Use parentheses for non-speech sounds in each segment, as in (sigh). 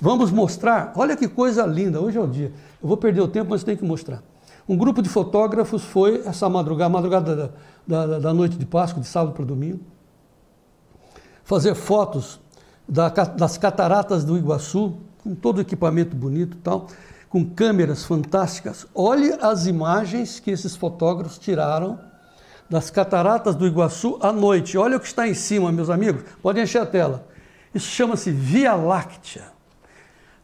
Vamos mostrar, olha que coisa linda, hoje é o dia. Eu vou perder o tempo, mas tenho que mostrar. Um grupo de fotógrafos foi essa madrugada, madrugada da, da, da noite de Páscoa, de sábado para domingo, fazer fotos da, das cataratas do Iguaçu, com todo o equipamento bonito e tal, com câmeras fantásticas. Olhe as imagens que esses fotógrafos tiraram das cataratas do Iguaçu à noite. Olha o que está em cima, meus amigos. Pode encher a tela. Isso chama-se Via Láctea.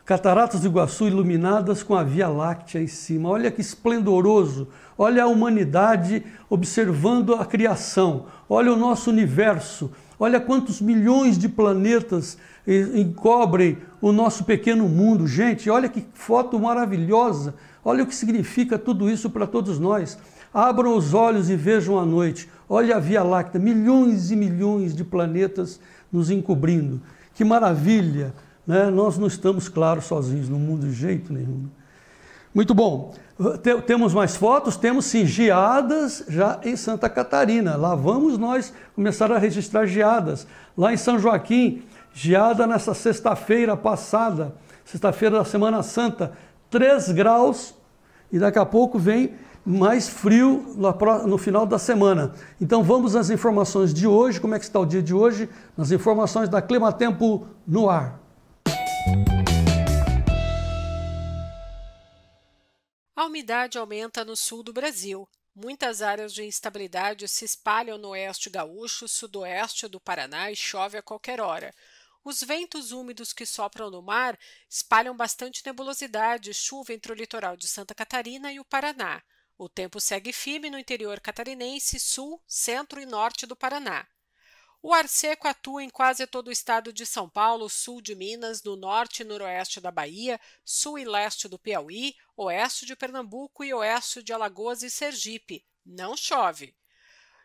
Cataratas do Iguaçu iluminadas com a Via Láctea em cima. Olha que esplendoroso! Olha a humanidade observando a criação. Olha o nosso universo. Olha quantos milhões de planetas eh, encobrem o nosso pequeno mundo. Gente, olha que foto maravilhosa. Olha o que significa tudo isso para todos nós. Abram os olhos e vejam a noite. Olha a Via Láctea, milhões e milhões de planetas nos encobrindo. Que maravilha! Né? Nós não estamos, claro, sozinhos no mundo de jeito nenhum. Muito bom. Temos mais fotos? Temos sim, geadas já em Santa Catarina. Lá vamos nós começar a registrar geadas. Lá em São Joaquim, geada nessa sexta-feira passada, sexta-feira da Semana Santa, 3 graus e daqui a pouco vem mais frio no final da semana. Então vamos às informações de hoje, como é que está o dia de hoje, nas informações da Clima Tempo no ar. A umidade aumenta no sul do Brasil. Muitas áreas de instabilidade se espalham no oeste gaúcho, sudoeste do Paraná e chove a qualquer hora. Os ventos úmidos que sopram no mar espalham bastante nebulosidade e chuva entre o litoral de Santa Catarina e o Paraná. O tempo segue firme no interior catarinense, sul, centro e norte do Paraná. O ar seco atua em quase todo o estado de São Paulo, sul de Minas, no norte e noroeste da Bahia, sul e leste do Piauí, oeste de Pernambuco e oeste de Alagoas e Sergipe. Não chove.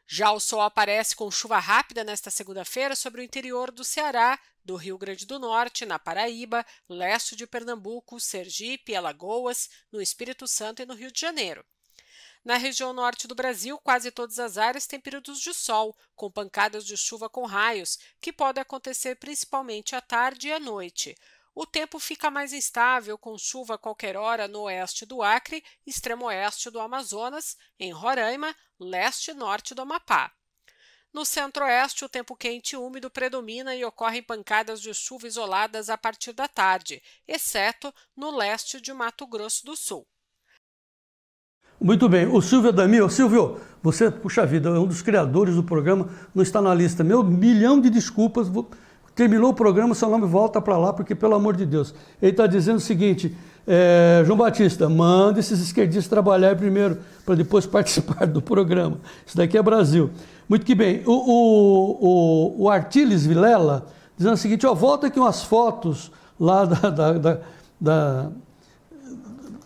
Já o sol aparece com chuva rápida nesta segunda-feira sobre o interior do Ceará, do Rio Grande do Norte, na Paraíba, leste de Pernambuco, Sergipe, Alagoas, no Espírito Santo e no Rio de Janeiro. Na região norte do Brasil, quase todas as áreas têm períodos de sol, com pancadas de chuva com raios, que podem acontecer principalmente à tarde e à noite. O tempo fica mais instável, com chuva a qualquer hora no oeste do Acre, extremo oeste do Amazonas, em Roraima, leste e norte do Amapá. No centro-oeste, o tempo quente e úmido predomina e ocorrem pancadas de chuva isoladas a partir da tarde, exceto no leste de Mato Grosso do Sul. Muito bem. O Silvio Adamil. Silvio, você, puxa vida, é um dos criadores do programa, não está na lista. Meu milhão de desculpas. Vou... Terminou o programa, seu nome volta para lá, porque, pelo amor de Deus. Ele está dizendo o seguinte: é, João Batista, manda esses esquerdistas trabalhar primeiro, para depois (laughs) participar do programa. Isso daqui é Brasil. Muito que bem. O, o, o, o Artiles Vilela dizendo o seguinte: ó, volta aqui umas fotos lá da, da, da, da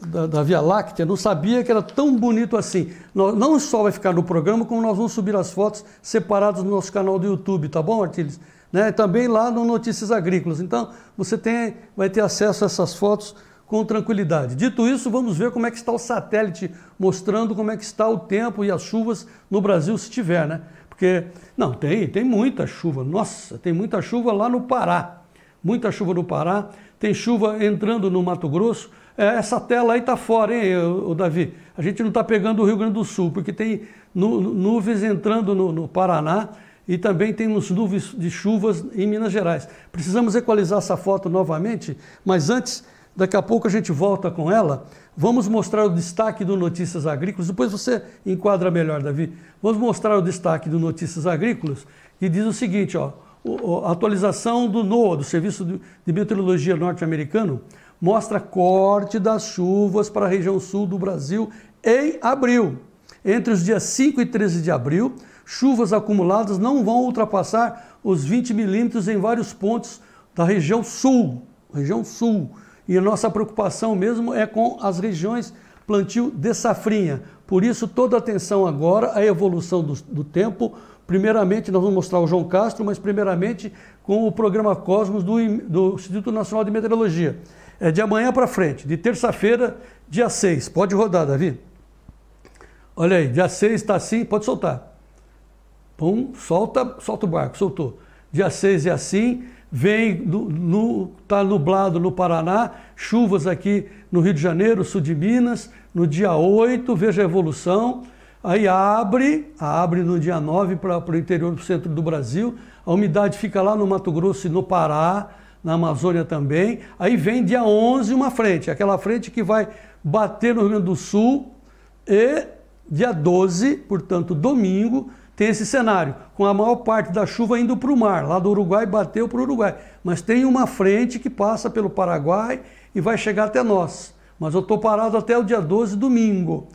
da, da, Via Láctea não sabia que era tão bonito assim. Não só vai ficar no programa, como nós vamos subir as fotos separadas no nosso canal do YouTube, tá bom, Artiles? Né? Também lá no Notícias Agrícolas. Então, você tem, vai ter acesso a essas fotos com tranquilidade. Dito isso, vamos ver como é que está o satélite mostrando como é que está o tempo e as chuvas no Brasil, se tiver, né? Porque, não, tem, tem muita chuva. Nossa, tem muita chuva lá no Pará. Muita chuva no Pará. Tem chuva entrando no Mato Grosso é, essa tela aí está fora, hein, o Davi? A gente não está pegando o Rio Grande do Sul, porque tem nu nuvens entrando no, no, Paraná e também tem uns nuvens de chuvas em Minas Gerais. Precisamos equalizar essa foto novamente, mas antes, daqui a pouco a gente volta com ela. Vamos mostrar o destaque do Notícias Agrícolas. Depois você enquadra melhor, Davi. Vamos mostrar o destaque do Notícias Agrícolas, que diz o seguinte, ó. A atualização do NOAA, do Serviço de Meteorologia Norte-Americano, mostra corte das chuvas para a região sul do Brasil em abril. Entre os dias 5 e 13 de abril, chuvas acumuladas não vão ultrapassar os 20 milímetros em vários pontos da região sul. Região sul. E nossa preocupação mesmo é com as regiões plantio de safrinha. Por isso, toda atenção agora à evolução do, do tempo. Primeiramente, nós vamos mostrar o João Castro, mas primeiramente com o programa Cosmos do, do Instituto Nacional de Meteorologia. É de amanhã para frente, de terça-feira, dia 6. Pode rodar, Davi. Olha aí, dia 6 está assim, pode soltar. Pum, solta, solta o barco, soltou. Dia 6 é assim, vem, no, no, tá nublado no Paraná, chuvas aqui no Rio de Janeiro, sul de Minas, no dia 8, veja a evolução. Aí abre, abre no dia 9 para o interior do centro do Brasil, a umidade fica lá no Mato Grosso e no Pará, na Amazônia também. Aí vem dia 11 uma frente, aquela frente que vai bater no Rio Grande do Sul e dia 12, portanto domingo, tem esse cenário, com a maior parte da chuva indo para o mar, lá do Uruguai bateu para o Uruguai. Mas tem uma frente que passa pelo Paraguai e vai chegar até nós. Mas eu estou parado até o dia 12, domingo.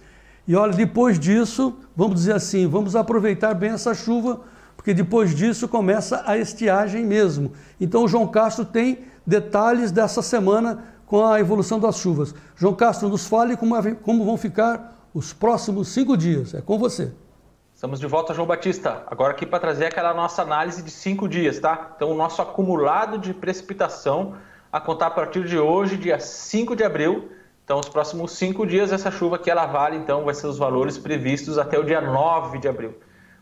E olha, depois disso, vamos dizer assim, vamos aproveitar bem essa chuva porque depois disso começa a estiagem mesmo. Então o João Castro tem detalhes dessa semana com a evolução das chuvas. João Castro, nos fale como, é, como vão ficar os próximos cinco dias. É com você. Estamos de volta, João Batista. Agora aqui para trazer aquela nossa análise de cinco dias, tá? Então, o nosso acumulado de precipitação a contar a partir de hoje, dia 5 de abril. Então, os próximos cinco dias, essa chuva que ela vale, então, vai ser os valores previstos até o dia 9 de abril.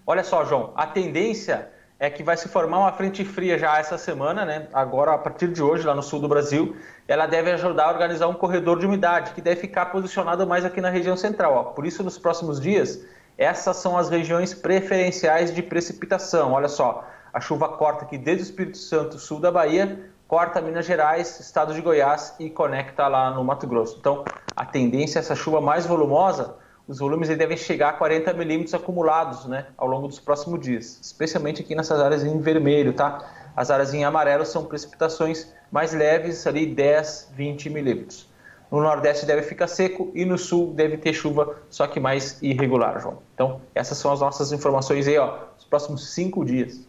Olha só, João, a tendência é que vai se formar uma frente fria já essa semana, né? Agora, a partir de hoje, lá no sul do Brasil, ela deve ajudar a organizar um corredor de umidade, que deve ficar posicionado mais aqui na região central. Ó. Por isso, nos próximos dias, essas são as regiões preferenciais de precipitação. Olha só, a chuva corta aqui desde o Espírito Santo, sul da Bahia, corta Minas Gerais, estado de Goiás e conecta lá no Mato Grosso. Então, a tendência é essa chuva mais volumosa os volumes devem chegar a 40 milímetros acumulados né, ao longo dos próximos dias, especialmente aqui nessas áreas em vermelho, tá? As áreas em amarelo são precipitações mais leves, ali 10, 20 milímetros. No Nordeste deve ficar seco e no Sul deve ter chuva, só que mais irregular, João. Então, essas são as nossas informações aí, ó, os próximos cinco dias.